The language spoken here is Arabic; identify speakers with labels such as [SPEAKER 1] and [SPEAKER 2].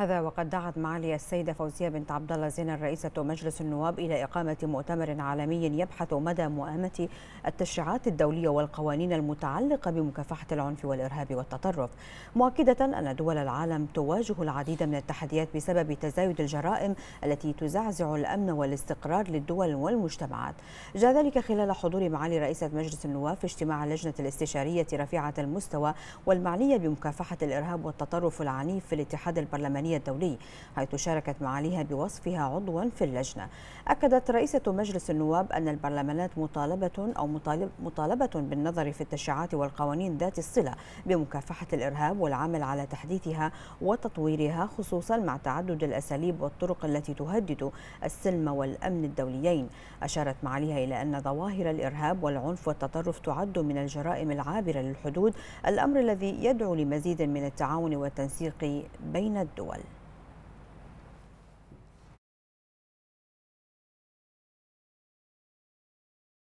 [SPEAKER 1] هذا
[SPEAKER 2] وقد دعت معالي السيدة فوزية بنت عبد الله زين رئيسة مجلس النواب إلى إقامة مؤتمر عالمي يبحث مدى مؤامة التشريعات الدولية والقوانين المتعلقة بمكافحة العنف والإرهاب والتطرف مؤكدة أن دول العالم تواجه العديد من التحديات بسبب تزايد الجرائم التي تزعزع الأمن والاستقرار للدول والمجتمعات جاء ذلك خلال حضور معالي رئيسة مجلس النواب في اجتماع اللجنة الاستشارية رفيعة المستوى والمعنية بمكافحة الإرهاب والتطرف العنيف في الاتحاد البرلماني المالية الدولي حيث شاركت معاليها بوصفها عضوا في اللجنة أكدت رئيسة مجلس النواب أن البرلمانات مطالبة أو مطالب مطالبة بالنظر في التشريعات والقوانين ذات الصلة بمكافحة الإرهاب والعمل على تحديثها وتطويرها خصوصا مع تعدد الأساليب والطرق التي تهدد السلم والأمن الدوليين أشارت معاليها إلى أن ظواهر الإرهاب والعنف والتطرف تعد من الجرائم العابرة للحدود الأمر الذي يدعو لمزيد من التعاون والتنسيق بين الدول